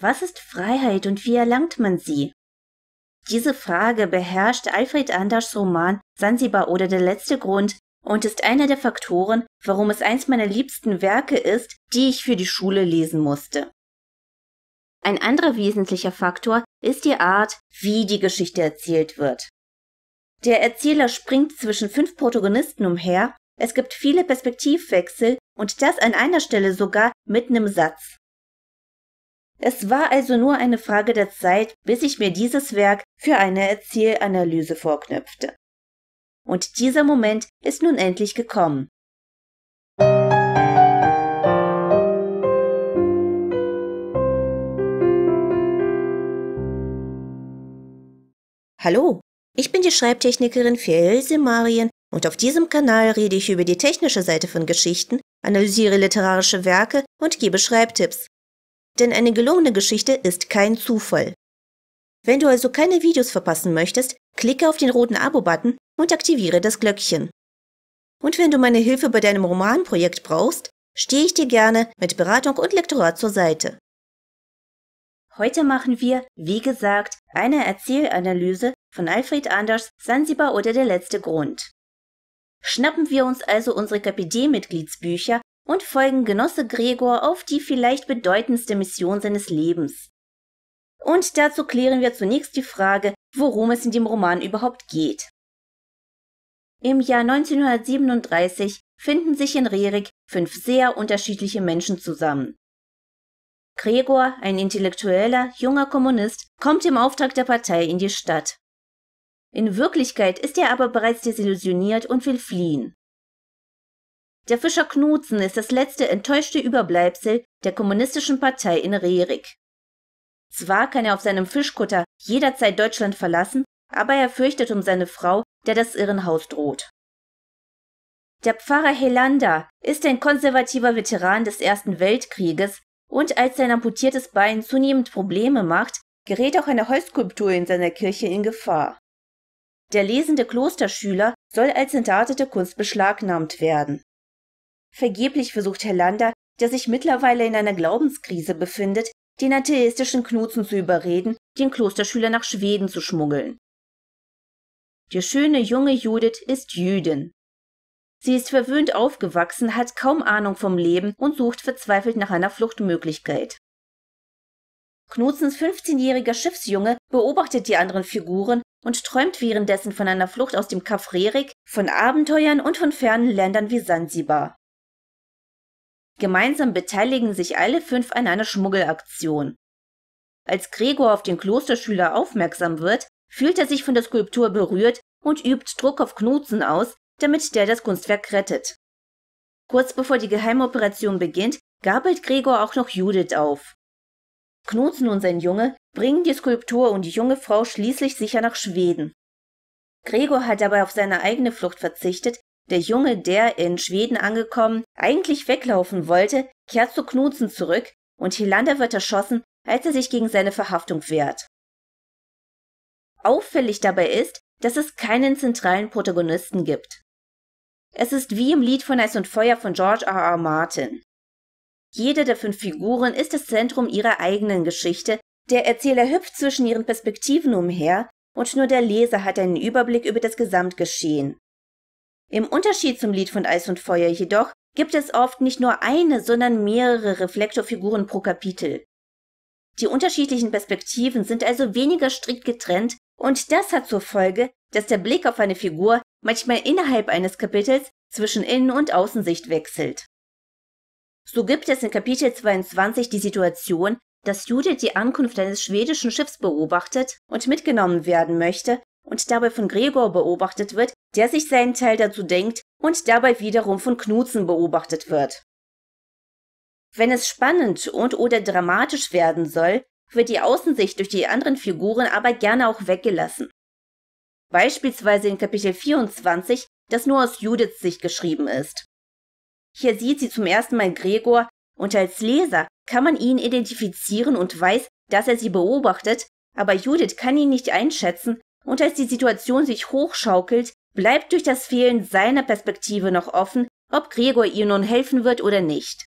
Was ist Freiheit und wie erlangt man sie? Diese Frage beherrscht Alfred Anders Roman Sansibar oder der letzte Grund und ist einer der Faktoren, warum es eins meiner liebsten Werke ist, die ich für die Schule lesen musste. Ein anderer wesentlicher Faktor ist die Art, wie die Geschichte erzählt wird. Der Erzähler springt zwischen fünf Protagonisten umher, es gibt viele Perspektivwechsel und das an einer Stelle sogar mitten im Satz. Es war also nur eine Frage der Zeit, bis ich mir dieses Werk für eine Erzählanalyse vorknöpfte. Und dieser Moment ist nun endlich gekommen. Hallo, ich bin die Schreibtechnikerin für Else Marien und auf diesem Kanal rede ich über die technische Seite von Geschichten, analysiere literarische Werke und gebe Schreibtipps denn eine gelungene Geschichte ist kein Zufall. Wenn du also keine Videos verpassen möchtest, klicke auf den roten Abo-Button und aktiviere das Glöckchen. Und wenn du meine Hilfe bei deinem Romanprojekt brauchst, stehe ich dir gerne mit Beratung und Lektorat zur Seite. Heute machen wir, wie gesagt, eine Erzählanalyse von Alfred Anders Sansibar oder der letzte Grund. Schnappen wir uns also unsere KPD-Mitgliedsbücher und folgen Genosse Gregor auf die vielleicht bedeutendste Mission seines Lebens. Und dazu klären wir zunächst die Frage, worum es in dem Roman überhaupt geht. Im Jahr 1937 finden sich in Rerik fünf sehr unterschiedliche Menschen zusammen. Gregor, ein intellektueller, junger Kommunist, kommt im Auftrag der Partei in die Stadt. In Wirklichkeit ist er aber bereits desillusioniert und will fliehen. Der Fischer Knutzen ist das letzte enttäuschte Überbleibsel der Kommunistischen Partei in Rerik. Zwar kann er auf seinem Fischkutter jederzeit Deutschland verlassen, aber er fürchtet um seine Frau, der das Irrenhaus droht. Der Pfarrer Helander ist ein konservativer Veteran des Ersten Weltkrieges und als sein amputiertes Bein zunehmend Probleme macht, gerät auch eine Holzskulptur in seiner Kirche in Gefahr. Der lesende Klosterschüler soll als entartete Kunst beschlagnahmt werden. Vergeblich versucht Herr Lander, der sich mittlerweile in einer Glaubenskrise befindet, den atheistischen Knutzen zu überreden, den Klosterschüler nach Schweden zu schmuggeln. Die schöne junge Judith ist Jüdin. Sie ist verwöhnt aufgewachsen, hat kaum Ahnung vom Leben und sucht verzweifelt nach einer Fluchtmöglichkeit. Knutzens 15-jähriger Schiffsjunge beobachtet die anderen Figuren und träumt währenddessen von einer Flucht aus dem Kaff von Abenteuern und von fernen Ländern wie Sansibar. Gemeinsam beteiligen sich alle fünf an einer Schmuggelaktion. Als Gregor auf den Klosterschüler aufmerksam wird, fühlt er sich von der Skulptur berührt und übt Druck auf Knutzen aus, damit der das Kunstwerk rettet. Kurz bevor die Geheimoperation beginnt, gabelt Gregor auch noch Judith auf. Knutzen und sein Junge bringen die Skulptur und die junge Frau schließlich sicher nach Schweden. Gregor hat dabei auf seine eigene Flucht verzichtet, der Junge, der in Schweden angekommen, eigentlich weglaufen wollte, kehrt zu Knudsen zurück und Hilander wird erschossen, als er sich gegen seine Verhaftung wehrt. Auffällig dabei ist, dass es keinen zentralen Protagonisten gibt. Es ist wie im Lied von Eis und Feuer von George R. R. Martin. Jede der fünf Figuren ist das Zentrum ihrer eigenen Geschichte, der Erzähler hüpft zwischen ihren Perspektiven umher und nur der Leser hat einen Überblick über das Gesamtgeschehen. Im Unterschied zum Lied von Eis und Feuer jedoch gibt es oft nicht nur eine, sondern mehrere Reflektorfiguren pro Kapitel. Die unterschiedlichen Perspektiven sind also weniger strikt getrennt und das hat zur Folge, dass der Blick auf eine Figur manchmal innerhalb eines Kapitels zwischen Innen- und Außensicht wechselt. So gibt es in Kapitel 22 die Situation, dass Judith die Ankunft eines schwedischen Schiffs beobachtet und mitgenommen werden möchte und dabei von Gregor beobachtet wird, der sich seinen Teil dazu denkt und dabei wiederum von Knutzen beobachtet wird. Wenn es spannend und oder dramatisch werden soll, wird die Außensicht durch die anderen Figuren aber gerne auch weggelassen. Beispielsweise in Kapitel 24, das nur aus Judiths Sicht geschrieben ist. Hier sieht sie zum ersten Mal Gregor und als Leser kann man ihn identifizieren und weiß, dass er sie beobachtet, aber Judith kann ihn nicht einschätzen und als die Situation sich hochschaukelt, bleibt durch das Fehlen seiner Perspektive noch offen, ob Gregor ihr nun helfen wird oder nicht.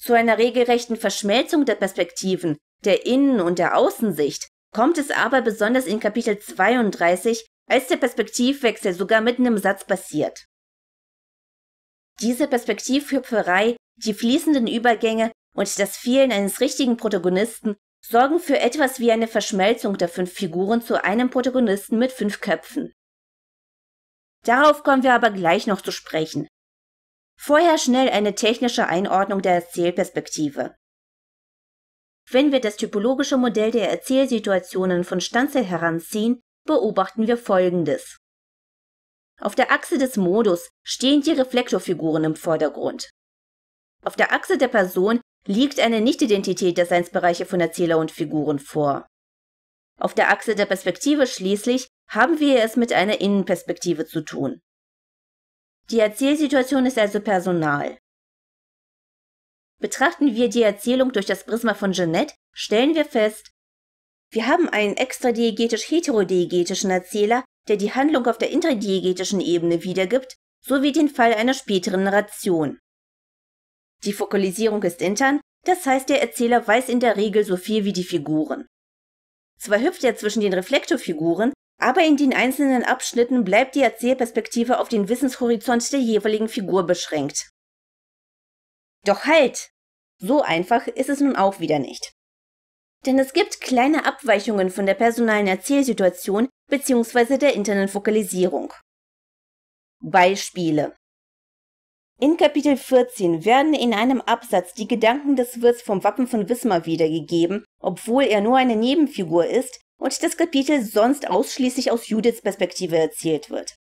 Zu einer regelrechten Verschmelzung der Perspektiven, der Innen- und der Außensicht, kommt es aber besonders in Kapitel 32, als der Perspektivwechsel sogar mitten im Satz passiert. Diese Perspektivhüpferei, die fließenden Übergänge und das Fehlen eines richtigen Protagonisten sorgen für etwas wie eine Verschmelzung der fünf Figuren zu einem Protagonisten mit fünf Köpfen. Darauf kommen wir aber gleich noch zu sprechen. Vorher schnell eine technische Einordnung der Erzählperspektive. Wenn wir das typologische Modell der Erzählsituationen von Stanzel heranziehen, beobachten wir Folgendes. Auf der Achse des Modus stehen die Reflektorfiguren im Vordergrund. Auf der Achse der Person liegt eine Nichtidentität der Seinsbereiche von Erzähler und Figuren vor. Auf der Achse der Perspektive schließlich haben wir es mit einer Innenperspektive zu tun. Die Erzählsituation ist also personal. Betrachten wir die Erzählung durch das Prisma von Jeanette, stellen wir fest, wir haben einen extradiegetisch-heterodiegetischen Erzähler, der die Handlung auf der intradiegetischen Ebene wiedergibt, sowie den Fall einer späteren Narration. Die Fokalisierung ist intern, das heißt, der Erzähler weiß in der Regel so viel wie die Figuren. Zwar hüpft er zwischen den Reflektorfiguren, aber in den einzelnen Abschnitten bleibt die Erzählperspektive auf den Wissenshorizont der jeweiligen Figur beschränkt. Doch halt! So einfach ist es nun auch wieder nicht. Denn es gibt kleine Abweichungen von der personalen Erzählsituation bzw. der internen Fokalisierung. Beispiele In Kapitel 14 werden in einem Absatz die Gedanken des Wirts vom Wappen von Wismar wiedergegeben, obwohl er nur eine Nebenfigur ist, und das Kapitel sonst ausschließlich aus Judiths Perspektive erzählt wird.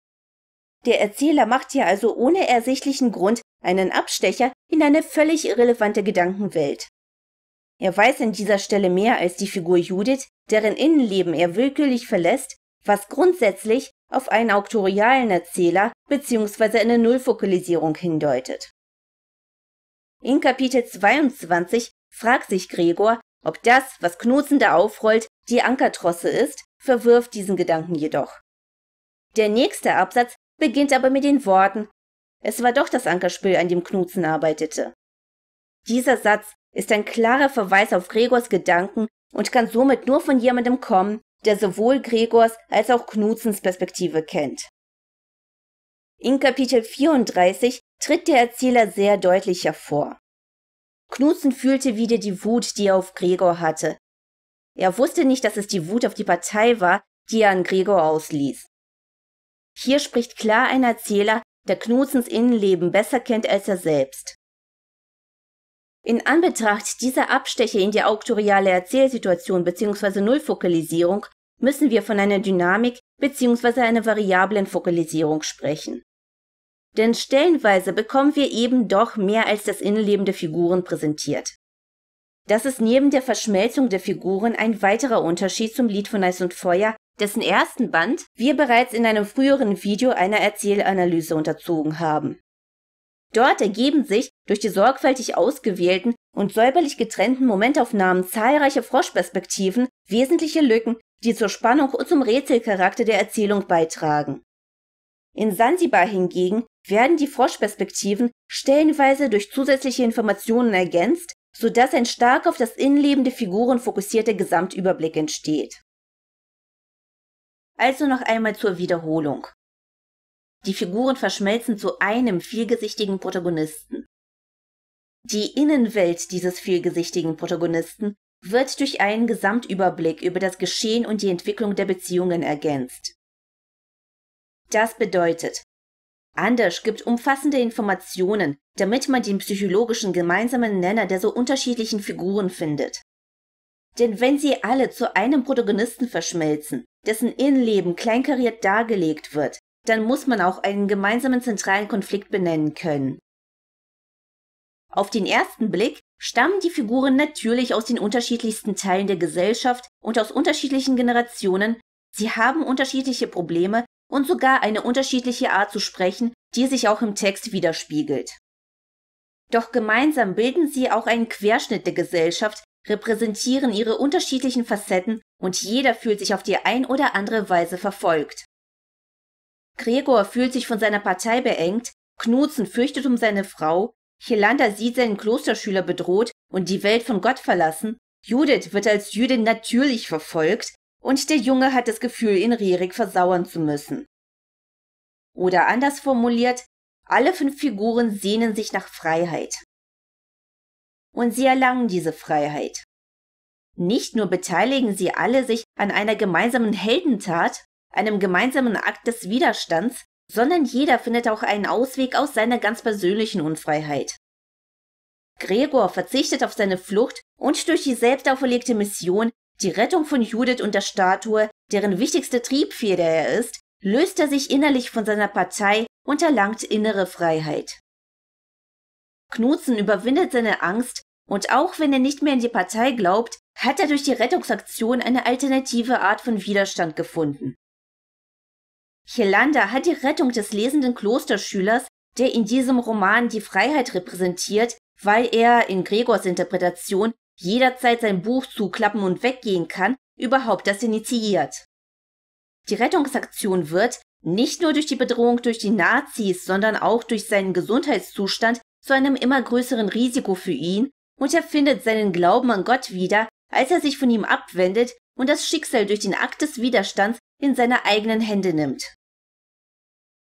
Der Erzähler macht hier also ohne ersichtlichen Grund einen Abstecher in eine völlig irrelevante Gedankenwelt. Er weiß an dieser Stelle mehr als die Figur Judith, deren Innenleben er willkürlich verlässt, was grundsätzlich auf einen auktorialen Erzähler bzw. eine Nullfokalisierung hindeutet. In Kapitel 22 fragt sich Gregor, ob das, was Knoten da aufrollt, die Ankertrosse ist, verwirft diesen Gedanken jedoch. Der nächste Absatz beginnt aber mit den Worten Es war doch das Ankerspiel, an dem Knutzen arbeitete. Dieser Satz ist ein klarer Verweis auf Gregors Gedanken und kann somit nur von jemandem kommen, der sowohl Gregors als auch Knutzens Perspektive kennt. In Kapitel 34 tritt der Erzähler sehr deutlich hervor. Knutzen fühlte wieder die Wut, die er auf Gregor hatte, er wusste nicht, dass es die Wut auf die Partei war, die er an Gregor ausließ. Hier spricht klar ein Erzähler, der Knutzens Innenleben besser kennt als er selbst. In Anbetracht dieser Abstecher in die auktoriale Erzählsituation bzw. Nullfokalisierung müssen wir von einer Dynamik bzw. einer variablen Fokalisierung sprechen. Denn stellenweise bekommen wir eben doch mehr als das Innenleben der Figuren präsentiert. Das ist neben der Verschmelzung der Figuren ein weiterer Unterschied zum Lied von Eis und Feuer, dessen ersten Band wir bereits in einem früheren Video einer Erzählanalyse unterzogen haben. Dort ergeben sich durch die sorgfältig ausgewählten und säuberlich getrennten Momentaufnahmen zahlreiche Froschperspektiven, wesentliche Lücken, die zur Spannung und zum Rätselcharakter der Erzählung beitragen. In Sansibar hingegen werden die Froschperspektiven stellenweise durch zusätzliche Informationen ergänzt, sodass ein stark auf das Innenleben der Figuren fokussierter Gesamtüberblick entsteht. Also noch einmal zur Wiederholung. Die Figuren verschmelzen zu einem vielgesichtigen Protagonisten. Die Innenwelt dieses vielgesichtigen Protagonisten wird durch einen Gesamtüberblick über das Geschehen und die Entwicklung der Beziehungen ergänzt. Das bedeutet, Anders gibt umfassende Informationen, damit man den psychologischen gemeinsamen Nenner der so unterschiedlichen Figuren findet. Denn wenn sie alle zu einem Protagonisten verschmelzen, dessen Innenleben kleinkariert dargelegt wird, dann muss man auch einen gemeinsamen zentralen Konflikt benennen können. Auf den ersten Blick stammen die Figuren natürlich aus den unterschiedlichsten Teilen der Gesellschaft und aus unterschiedlichen Generationen, sie haben unterschiedliche Probleme und sogar eine unterschiedliche Art zu sprechen, die sich auch im Text widerspiegelt. Doch gemeinsam bilden sie auch einen Querschnitt der Gesellschaft, repräsentieren ihre unterschiedlichen Facetten und jeder fühlt sich auf die ein oder andere Weise verfolgt. Gregor fühlt sich von seiner Partei beengt, Knutzen fürchtet um seine Frau, Chelanda sieht seinen Klosterschüler bedroht und die Welt von Gott verlassen, Judith wird als Jüdin natürlich verfolgt, und der Junge hat das Gefühl, ihn rierig versauern zu müssen. Oder anders formuliert, alle fünf Figuren sehnen sich nach Freiheit. Und sie erlangen diese Freiheit. Nicht nur beteiligen sie alle sich an einer gemeinsamen Heldentat, einem gemeinsamen Akt des Widerstands, sondern jeder findet auch einen Ausweg aus seiner ganz persönlichen Unfreiheit. Gregor verzichtet auf seine Flucht und durch die selbst auferlegte Mission die Rettung von Judith und der Statue, deren wichtigste Triebfeder er ist, löst er sich innerlich von seiner Partei und erlangt innere Freiheit. Knudsen überwindet seine Angst und auch wenn er nicht mehr in die Partei glaubt, hat er durch die Rettungsaktion eine alternative Art von Widerstand gefunden. Chilander hat die Rettung des lesenden Klosterschülers, der in diesem Roman die Freiheit repräsentiert, weil er in Gregors Interpretation jederzeit sein Buch zuklappen und weggehen kann, überhaupt das initiiert. Die Rettungsaktion wird, nicht nur durch die Bedrohung durch die Nazis, sondern auch durch seinen Gesundheitszustand zu einem immer größeren Risiko für ihn und er findet seinen Glauben an Gott wieder, als er sich von ihm abwendet und das Schicksal durch den Akt des Widerstands in seine eigenen Hände nimmt.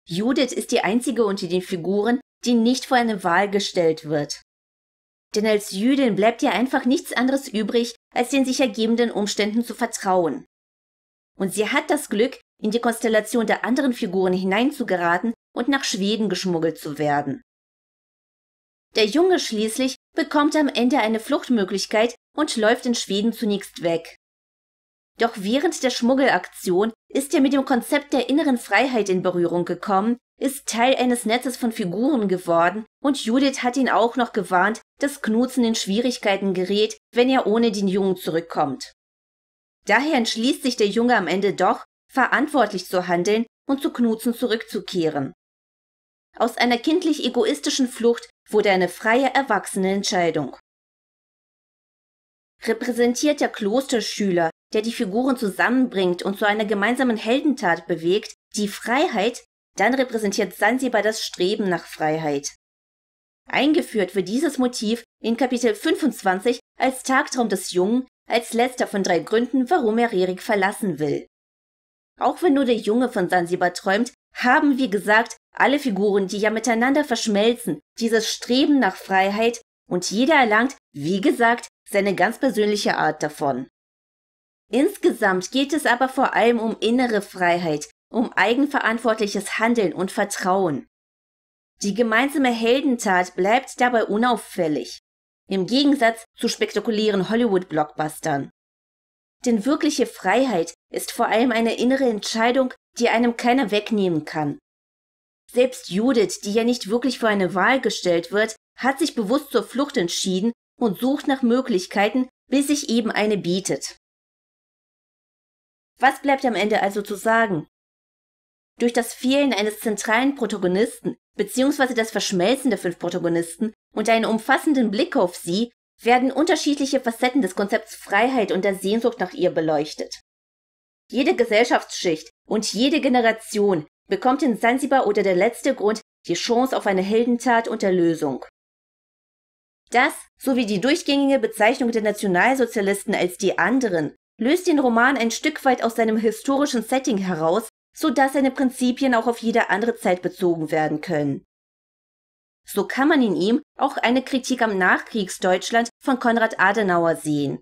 Judith ist die einzige unter den Figuren, die nicht vor eine Wahl gestellt wird. Denn als Jüdin bleibt ihr einfach nichts anderes übrig, als den sich ergebenden Umständen zu vertrauen. Und sie hat das Glück, in die Konstellation der anderen Figuren hineinzugeraten und nach Schweden geschmuggelt zu werden. Der Junge schließlich bekommt am Ende eine Fluchtmöglichkeit und läuft in Schweden zunächst weg. Doch während der Schmuggelaktion ist er mit dem Konzept der inneren Freiheit in Berührung gekommen, ist Teil eines Netzes von Figuren geworden und Judith hat ihn auch noch gewarnt, dass Knutzen in Schwierigkeiten gerät, wenn er ohne den Jungen zurückkommt. Daher entschließt sich der Junge am Ende doch, verantwortlich zu handeln und zu Knutzen zurückzukehren. Aus einer kindlich egoistischen Flucht wurde eine freie erwachsene Entscheidung. Repräsentiert der Klosterschüler, der die Figuren zusammenbringt und zu einer gemeinsamen Heldentat bewegt, die Freiheit, dann repräsentiert Sansibar das Streben nach Freiheit. Eingeführt wird dieses Motiv in Kapitel 25 als Tagtraum des Jungen, als letzter von drei Gründen, warum er Rerik verlassen will. Auch wenn nur der Junge von Sansibar träumt, haben, wie gesagt, alle Figuren, die ja miteinander verschmelzen, dieses Streben nach Freiheit und jeder erlangt, wie gesagt, seine ganz persönliche Art davon. Insgesamt geht es aber vor allem um innere Freiheit, um eigenverantwortliches Handeln und Vertrauen. Die gemeinsame Heldentat bleibt dabei unauffällig, im Gegensatz zu spektakulären Hollywood-Blockbustern. Denn wirkliche Freiheit ist vor allem eine innere Entscheidung, die einem keiner wegnehmen kann. Selbst Judith, die ja nicht wirklich vor eine Wahl gestellt wird, hat sich bewusst zur Flucht entschieden und sucht nach Möglichkeiten, bis sich eben eine bietet. Was bleibt am Ende also zu sagen? Durch das Fehlen eines zentralen Protagonisten bzw. das Verschmelzen der fünf Protagonisten und einen umfassenden Blick auf sie werden unterschiedliche Facetten des Konzepts Freiheit und der Sehnsucht nach ihr beleuchtet. Jede Gesellschaftsschicht und jede Generation bekommt in Sansibar oder der letzte Grund die Chance auf eine Heldentat und Erlösung. Das sowie die durchgängige Bezeichnung der Nationalsozialisten als die anderen löst den Roman ein Stück weit aus seinem historischen Setting heraus sodass seine Prinzipien auch auf jede andere Zeit bezogen werden können. So kann man in ihm auch eine Kritik am Nachkriegsdeutschland von Konrad Adenauer sehen.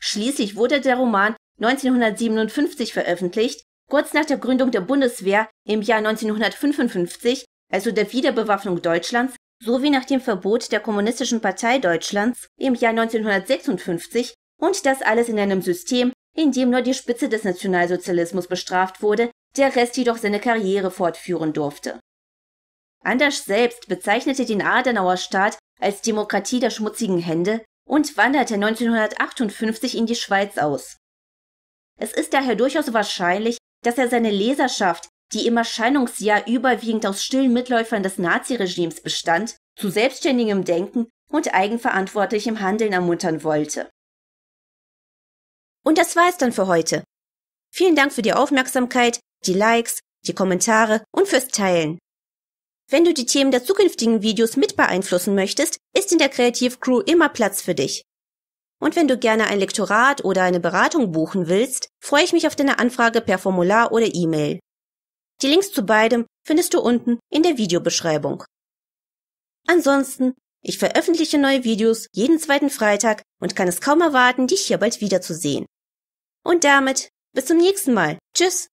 Schließlich wurde der Roman 1957 veröffentlicht, kurz nach der Gründung der Bundeswehr im Jahr 1955, also der Wiederbewaffnung Deutschlands, sowie nach dem Verbot der Kommunistischen Partei Deutschlands im Jahr 1956 und das alles in einem System, in dem nur die Spitze des Nationalsozialismus bestraft wurde, der Rest jedoch seine Karriere fortführen durfte. Anders selbst bezeichnete den Adenauer Staat als Demokratie der schmutzigen Hände und wanderte 1958 in die Schweiz aus. Es ist daher durchaus wahrscheinlich, dass er seine Leserschaft, die im Erscheinungsjahr überwiegend aus stillen Mitläufern des Naziregimes bestand, zu selbstständigem Denken und eigenverantwortlichem Handeln ermuntern wollte. Und das war es dann für heute. Vielen Dank für die Aufmerksamkeit, die Likes, die Kommentare und fürs Teilen. Wenn du die Themen der zukünftigen Videos mit beeinflussen möchtest, ist in der Kreativcrew immer Platz für dich. Und wenn du gerne ein Lektorat oder eine Beratung buchen willst, freue ich mich auf deine Anfrage per Formular oder E-Mail. Die Links zu beidem findest du unten in der Videobeschreibung. Ansonsten, ich veröffentliche neue Videos jeden zweiten Freitag und kann es kaum erwarten, dich hier bald wiederzusehen. Und damit bis zum nächsten Mal. Tschüss.